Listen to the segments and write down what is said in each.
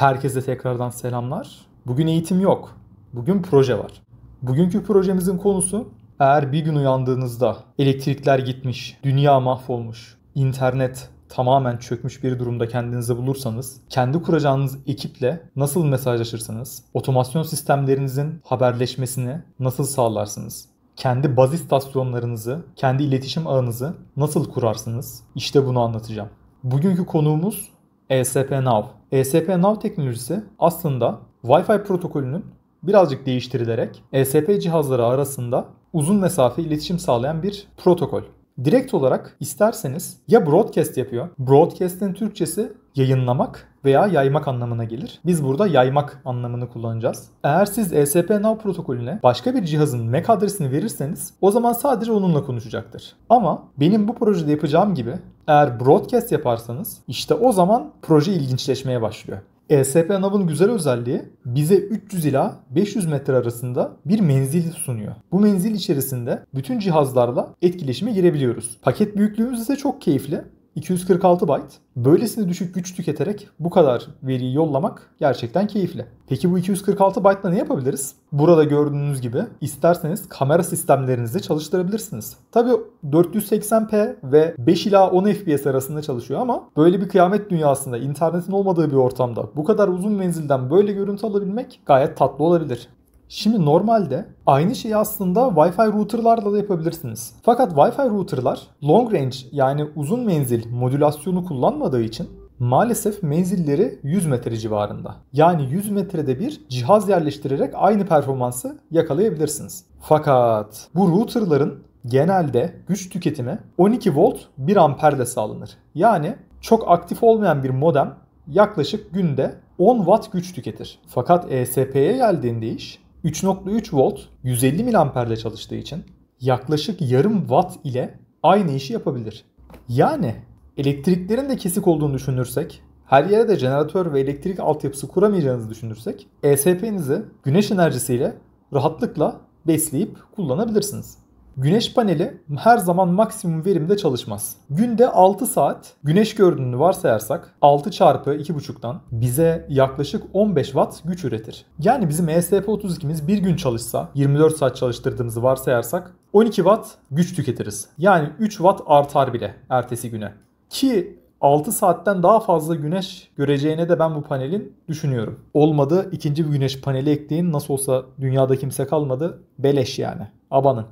Herkese tekrardan selamlar. Bugün eğitim yok. Bugün proje var. Bugünkü projemizin konusu eğer bir gün uyandığınızda elektrikler gitmiş, dünya mahvolmuş, internet tamamen çökmüş bir durumda kendinizi bulursanız, kendi kuracağınız ekiple nasıl mesajlaşırsınız, otomasyon sistemlerinizin haberleşmesini nasıl sağlarsınız? Kendi baz istasyonlarınızı, kendi iletişim ağınızı nasıl kurarsınız? İşte bunu anlatacağım. Bugünkü konuğumuz esp now esp now teknolojisi aslında Wi-Fi protokolünün birazcık değiştirilerek ESP cihazları arasında uzun mesafe iletişim sağlayan bir protokol. Direkt olarak isterseniz ya broadcast yapıyor. Broadcast'in Türkçesi yayınlamak veya yaymak anlamına gelir. Biz burada yaymak anlamını kullanacağız. Eğer siz ESP/NOW protokolüne başka bir cihazın MAC adresini verirseniz o zaman sadece onunla konuşacaktır. Ama benim bu projede yapacağım gibi eğer broadcast yaparsanız işte o zaman proje ilginçleşmeye başlıyor. ESP NAV'ın güzel özelliği bize 300 ila 500 metre arasında bir menzil sunuyor. Bu menzil içerisinde bütün cihazlarla etkileşime girebiliyoruz. Paket büyüklüğümüz ise çok keyifli. 246 byte. Böylesine düşük güç tüketerek bu kadar veriyi yollamak gerçekten keyifli. Peki bu 246 byte'la ne yapabiliriz? Burada gördüğünüz gibi isterseniz kamera sistemlerinizi çalıştırabilirsiniz. Tabi 480p ve 5 ila 10 fps arasında çalışıyor ama böyle bir kıyamet dünyasında internetin olmadığı bir ortamda bu kadar uzun menzilden böyle görüntü alabilmek gayet tatlı olabilir. Şimdi normalde aynı şeyi aslında Wi-Fi routerlarla da yapabilirsiniz. Fakat Wi-Fi routerlar long range yani uzun menzil modülasyonu kullanmadığı için maalesef menzilleri 100 metre civarında. Yani 100 metrede bir cihaz yerleştirerek aynı performansı yakalayabilirsiniz. Fakat bu routerların genelde güç tüketimi 12 volt 1 amperle sağlanır. Yani çok aktif olmayan bir modem yaklaşık günde 10 watt güç tüketir. Fakat ESP'ye geldiğinde iş 3.3 volt 150 miliamperde çalıştığı için yaklaşık yarım watt ile aynı işi yapabilir. Yani elektriklerin de kesik olduğunu düşünürsek, her yere de jeneratör ve elektrik altyapısı kuramayacağınızı düşünürsek, ESP'nizi güneş enerjisiyle rahatlıkla besleyip kullanabilirsiniz. Güneş paneli her zaman maksimum verimde çalışmaz. Günde 6 saat güneş gördüğünü varsayarsak 6 çarpı 2,5'tan bize yaklaşık 15 watt güç üretir. Yani bizim ESP32'miz bir gün çalışsa 24 saat çalıştırdığımızı varsayarsak 12 watt güç tüketiriz. Yani 3 watt artar bile ertesi güne. Ki 6 saatten daha fazla güneş göreceğine de ben bu panelin düşünüyorum. Olmadı ikinci bir güneş paneli ekleyin nasıl olsa dünyada kimse kalmadı. Beleş yani. Abanın.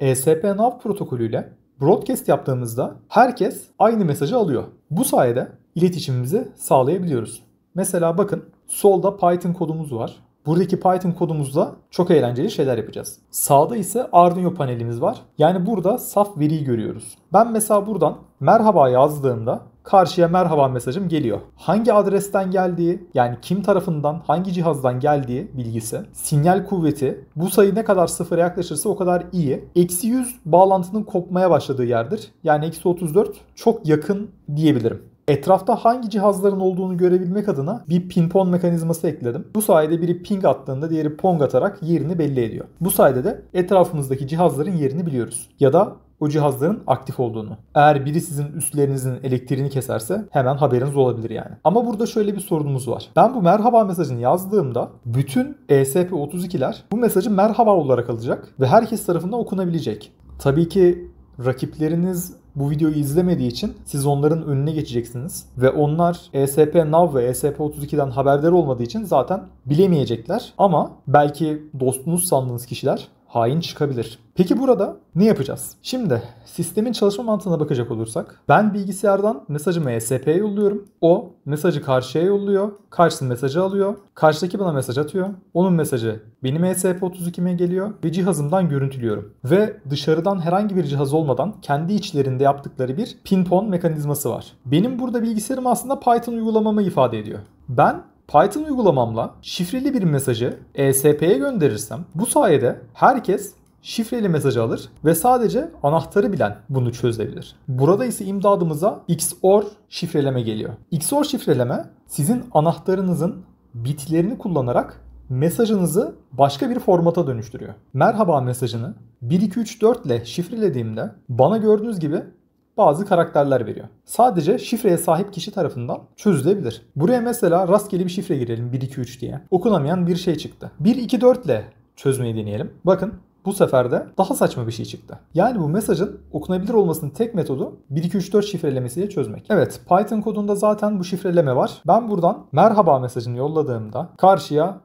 ESP/NAV protokolüyle broadcast yaptığımızda herkes aynı mesajı alıyor. Bu sayede iletişimimizi sağlayabiliyoruz. Mesela bakın solda Python kodumuz var. Buradaki Python kodumuzda çok eğlenceli şeyler yapacağız. Sağda ise Arduino panelimiz var. Yani burada saf veriyi görüyoruz. Ben mesela buradan merhaba yazdığımda karşıya merhaba mesajım geliyor. Hangi adresten geldiği, yani kim tarafından, hangi cihazdan geldiği bilgisi, sinyal kuvveti, bu sayı ne kadar sıfıra yaklaşırsa o kadar iyi. Eksi 100 bağlantının kopmaya başladığı yerdir. Yani eksi 34 çok yakın diyebilirim. Etrafta hangi cihazların olduğunu görebilmek adına bir ping pong mekanizması ekledim. Bu sayede biri ping attığında diğeri pong atarak yerini belli ediyor. Bu sayede de etrafımızdaki cihazların yerini biliyoruz. Ya da o cihazların aktif olduğunu. Eğer biri sizin üstlerinizin elektriğini keserse hemen haberiniz olabilir yani. Ama burada şöyle bir sorunumuz var. Ben bu merhaba mesajını yazdığımda bütün ESP32'ler bu mesajı merhaba olarak alacak ve herkes tarafından okunabilecek. Tabii ki rakipleriniz bu videoyu izlemediği için siz onların önüne geçeceksiniz. Ve onlar ESP Nav ve ESP32'den haberdar olmadığı için zaten bilemeyecekler. Ama belki dostunuz sandığınız kişiler hain çıkabilir. Peki burada ne yapacağız? Şimdi sistemin çalışma mantığına bakacak olursak ben bilgisayardan mesajımı ESP'ye yolluyorum. O mesajı karşıya yolluyor. Karşısının mesajı alıyor. Karşıdaki bana mesaj atıyor. Onun mesajı benim ESP32'me geliyor ve cihazımdan görüntülüyorum. Ve dışarıdan herhangi bir cihaz olmadan kendi içlerinde yaptıkları bir pin-pon mekanizması var. Benim burada bilgisayarım aslında Python uygulamamı ifade ediyor. Ben Python uygulamamla şifreli bir mesajı ESP'ye gönderirsem bu sayede herkes şifreli mesajı alır ve sadece anahtarı bilen bunu çözebilir. Burada ise imdadımıza XOR şifreleme geliyor. XOR şifreleme sizin anahtarınızın bitlerini kullanarak mesajınızı başka bir formata dönüştürüyor. Merhaba mesajını 1234 ile şifrelediğimde bana gördüğünüz gibi bazı karakterler veriyor. Sadece şifreye sahip kişi tarafından çözülebilir. Buraya mesela rastgele bir şifre girelim 1-2-3 diye. Okunamayan bir şey çıktı. 1-2-4 ile çözmeyi deneyelim. Bakın bu sefer de daha saçma bir şey çıktı. Yani bu mesajın okunabilir olmasının tek metodu 1-2-3-4 şifrelemesiyle çözmek. Evet Python kodunda zaten bu şifreleme var. Ben buradan merhaba mesajını yolladığımda karşıya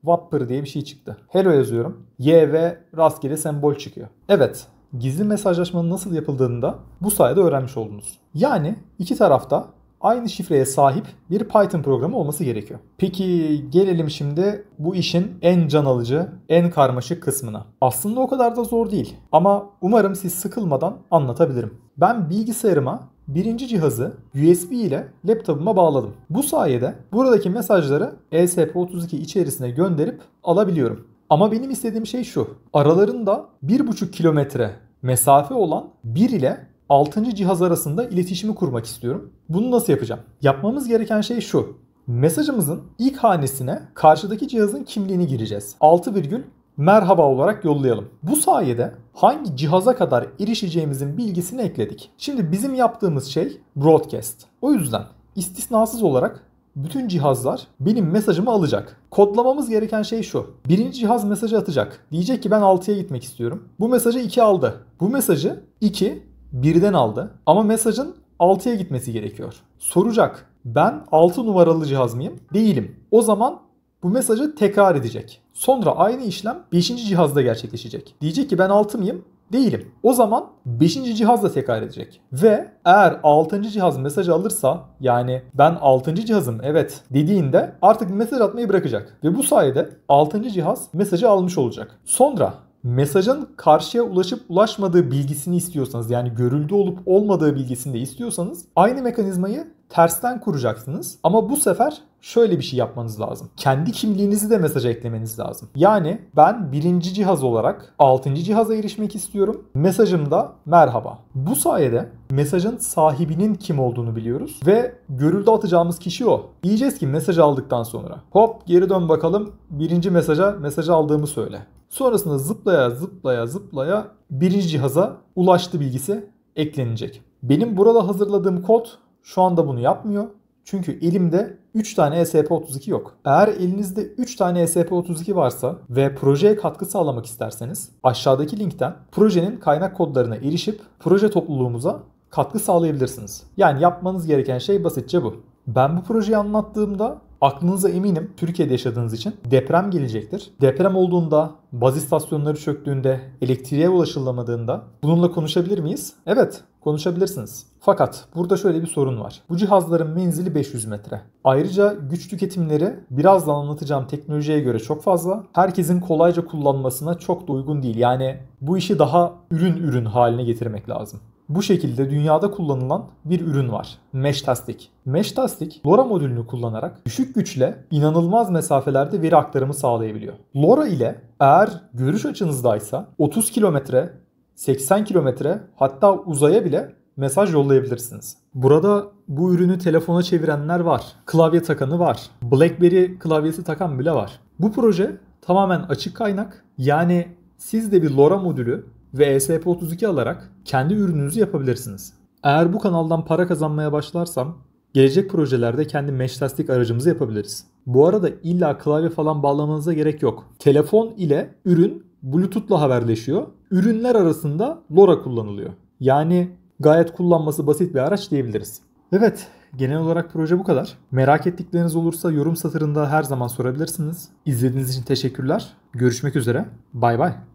Whopper diye bir şey çıktı. Hello yazıyorum. Y ve rastgele sembol çıkıyor. Evet gizli mesajlaşmanın nasıl yapıldığını da bu sayede öğrenmiş oldunuz. Yani iki tarafta aynı şifreye sahip bir Python programı olması gerekiyor. Peki gelelim şimdi bu işin en can alıcı, en karmaşık kısmına. Aslında o kadar da zor değil ama umarım siz sıkılmadan anlatabilirim. Ben bilgisayarıma birinci cihazı USB ile laptopuma bağladım. Bu sayede buradaki mesajları ESP32 içerisine gönderip alabiliyorum. Ama benim istediğim şey şu. Aralarında 1,5 kilometre mesafe olan 1 ile 6. cihaz arasında iletişimi kurmak istiyorum. Bunu nasıl yapacağım? Yapmamız gereken şey şu. Mesajımızın ilk hanesine karşıdaki cihazın kimliğini gireceğiz. 6 virgül merhaba olarak yollayalım. Bu sayede hangi cihaza kadar erişeceğimizin bilgisini ekledik. Şimdi bizim yaptığımız şey broadcast. O yüzden istisnasız olarak bütün cihazlar benim mesajımı alacak. Kodlamamız gereken şey şu. Birinci cihaz mesajı atacak. Diyecek ki ben 6'ya gitmek istiyorum. Bu mesajı 2 aldı. Bu mesajı 2 birden aldı. Ama mesajın 6'ya gitmesi gerekiyor. Soracak. Ben 6 numaralı cihaz mıyım? Değilim. O zaman bu mesajı tekrar edecek. Sonra aynı işlem 5. cihazda gerçekleşecek. Diyecek ki ben 6 mıyım? değilim. O zaman 5. cihazla tekrar edecek. Ve eğer 6. cihaz mesaj alırsa yani ben 6. cihazım evet dediğinde artık mesaj atmayı bırakacak. Ve bu sayede 6. cihaz mesajı almış olacak. Sonra mesajın karşıya ulaşıp ulaşmadığı bilgisini istiyorsanız yani görüldü olup olmadığı bilgisini de istiyorsanız aynı mekanizmayı tersten kuracaksınız. Ama bu sefer şöyle bir şey yapmanız lazım. Kendi kimliğinizi de mesaja eklemeniz lazım. Yani ben birinci cihaz olarak altıncı cihaza erişmek istiyorum. Mesajımda merhaba. Bu sayede mesajın sahibinin kim olduğunu biliyoruz ve görüldü atacağımız kişi o. Diyeceğiz ki mesajı aldıktan sonra hop geri dön bakalım birinci mesaja mesajı aldığımı söyle. Sonrasında zıplaya zıplaya zıplaya birinci cihaza ulaştı bilgisi eklenecek. Benim burada hazırladığım kod şu anda bunu yapmıyor. Çünkü elimde 3 tane ESP32 yok. Eğer elinizde 3 tane ESP32 varsa ve projeye katkı sağlamak isterseniz aşağıdaki linkten projenin kaynak kodlarına erişip proje topluluğumuza katkı sağlayabilirsiniz. Yani yapmanız gereken şey basitçe bu. Ben bu projeyi anlattığımda Aklınıza eminim Türkiye'de yaşadığınız için deprem gelecektir. Deprem olduğunda, baz istasyonları çöktüğünde, elektriğe ulaşılamadığında bununla konuşabilir miyiz? Evet, konuşabilirsiniz. Fakat burada şöyle bir sorun var. Bu cihazların menzili 500 metre. Ayrıca güç tüketimleri birazdan anlatacağım teknolojiye göre çok fazla. Herkesin kolayca kullanmasına çok da uygun değil. Yani bu işi daha ürün ürün haline getirmek lazım bu şekilde dünyada kullanılan bir ürün var. Mesh Tastic. Mesh Tastic LoRa modülünü kullanarak düşük güçle inanılmaz mesafelerde veri aktarımı sağlayabiliyor. LoRa ile eğer görüş açınızdaysa 30 kilometre, 80 kilometre hatta uzaya bile mesaj yollayabilirsiniz. Burada bu ürünü telefona çevirenler var. Klavye takanı var. BlackBerry klavyesi takan bile var. Bu proje tamamen açık kaynak. Yani siz de bir LoRa modülü ve ESP32 alarak kendi ürününüzü yapabilirsiniz. Eğer bu kanaldan para kazanmaya başlarsam gelecek projelerde kendi mesh meştastik aracımızı yapabiliriz. Bu arada illa klavye falan bağlamanıza gerek yok. Telefon ile ürün Bluetooth'la haberleşiyor. Ürünler arasında LoRa kullanılıyor. Yani gayet kullanması basit bir araç diyebiliriz. Evet, genel olarak proje bu kadar. Merak ettikleriniz olursa yorum satırında her zaman sorabilirsiniz. İzlediğiniz için teşekkürler. Görüşmek üzere. Bay bay.